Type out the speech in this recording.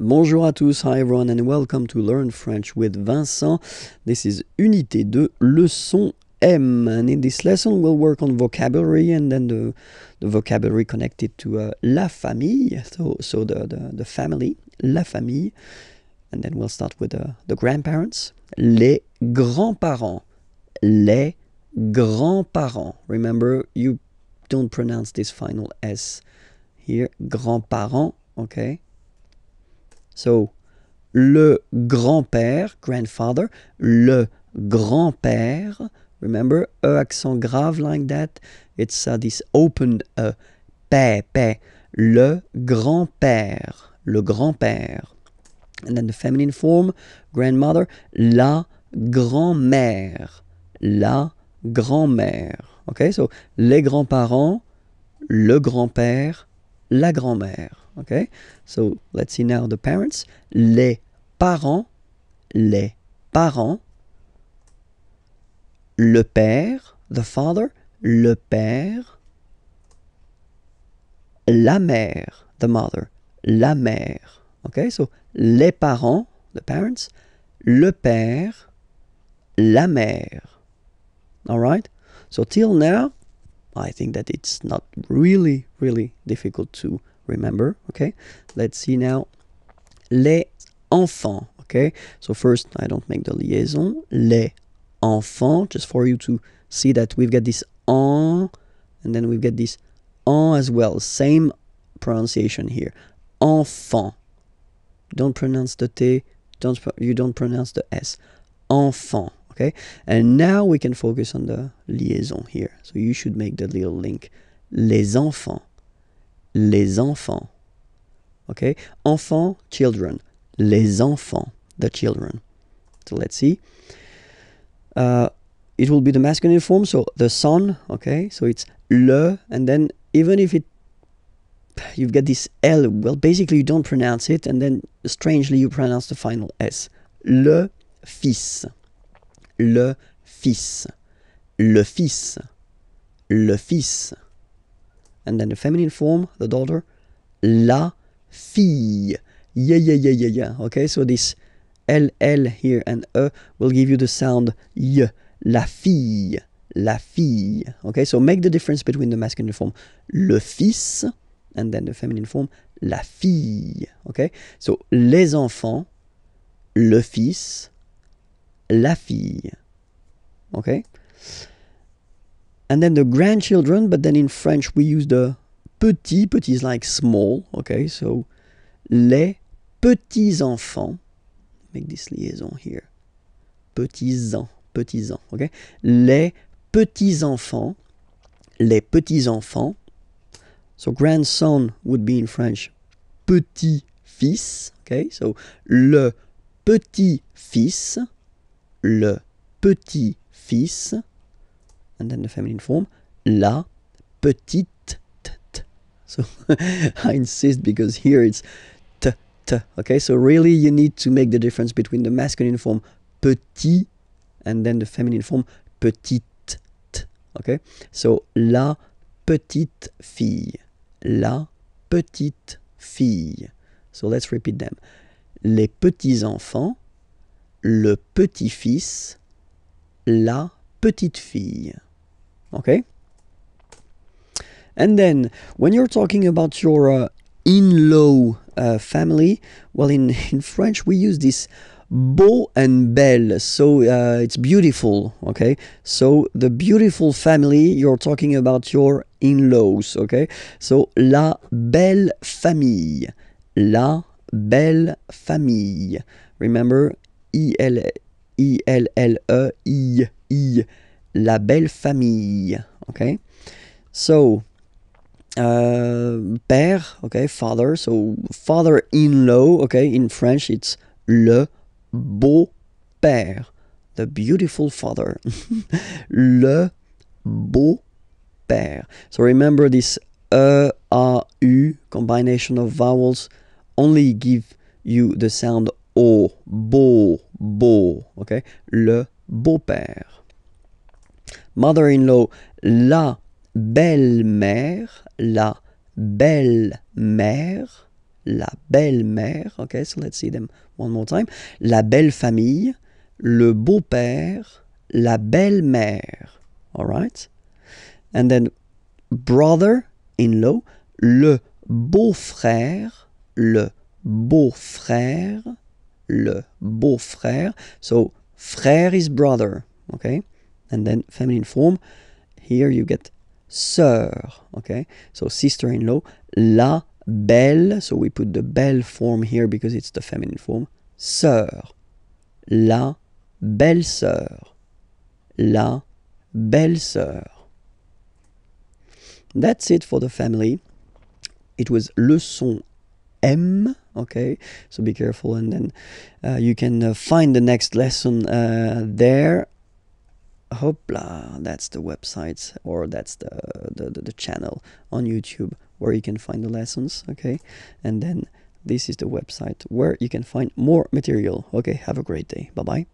Bonjour à tous, hi everyone and welcome to Learn French with Vincent. This is Unité 2, Leçon M. And in this lesson we'll work on vocabulary and then the, vocabulary connected to uh, la famille, so, so the, family, la famille. And then we'll start with uh, the grandparents, les grands-parents, les grands-parents. Remember, you don't pronounce this final S here, grands-parents, okay? So, le grand-père, grandfather, le grand-père. Remember, E accent grave like that. It's uh, this open E. Père, Le grand-père. Le grand-père. And then the feminine form, grandmother, la grand-mère. La grand-mère. Okay, so les grands-parents, le grand-père, la grand-mère. Okay? So let's see now the parents. Les parents, les parents. Le père, the father, le père. La mère, the mother, la mère. Okay? So les parents, the parents, le père, la mère. All right? So till now, I think that it's not really, really difficult to remember, okay? Let's see now. Les enfants, okay? So first, I don't make the liaison. Les enfants, just for you to see that we've got this en, and then we've got this en as well. Same pronunciation here. Enfant. Don't pronounce the T, don't, you don't pronounce the S. Enfant, okay? And now we can focus on the liaison here. So you should make the little link. Les enfants. les enfants. OK? Enfants, children. Les enfants, the children. So let's see. Uh, it will be the masculine form, so the son, okay? So it's le, and then even if it you've got this L, well, basically you don't pronounce it, and then strangely you pronounce the final S. Le fils. Le fils. Le fils. Le fils. And then the feminine form, the daughter, la fille. Yeah, yeah, yeah, yeah, yeah. Okay, so this L, L here and E will give you the sound Y, la fille, la fille. Okay, so make the difference between the masculine form, le fils, and then the feminine form, la fille. Okay, so les enfants, le fils, la fille. Okay? and then the grandchildren, but then in French we use the petit, petit is like small, okay, so les petits enfants, make this liaison here, petits ans, petits ans, okay, les petits enfants, les petits enfants, so grandson would be in French petit fils, okay, so le petit fils, le petit fils, and then the feminine form, la petite So I insist because here it's t t. Okay, so really you need to make the difference between the masculine form petit and then the feminine form petite. Okay, so la petite fille, la petite fille. So let's repeat them. Les petits enfants, le petit-fils, la petite fille. okay? And then when you're talking about your uh, in-law uh, family, well, in, in French we use this beau and belle, so uh, it's beautiful, okay? So the beautiful family, you're talking about your in-laws, okay? So la belle famille, la belle famille. Remember, I-L-L-E-I-I. -L -L -E -I la belle famille. ok so uh, père, ok father. So father-in-law, ok in French it's le beau père, the beautiful father, le beau père. So remember this e a u combination of vowels only give you the sound o, beau, beau, ok le beau père mother-in-law, la belle-mère, la belle-mère, la belle-mère. Okay, so let's see them one more time. La belle-famille, le beau-père, la belle-mère. alright, And then brother-in-law, le beau-frère, le beau-frère, le beau-frère. So frère is brother. Okay? and then feminine form. Here you get sœur, okay? So sister-in-law, la belle, so we put the belle form here because it's the feminine form, sœur, la belle-sœur, la belle-sœur. That's it for the family. It was leçon M, okay? So be careful and then uh, you can uh, find the next lesson uh, there. Hopla, that's the website or that's the, the, the, the channel on YouTube where you can find the lessons, okay? And then this is the website where you can find more material. Okay, have a great day. Bye-bye.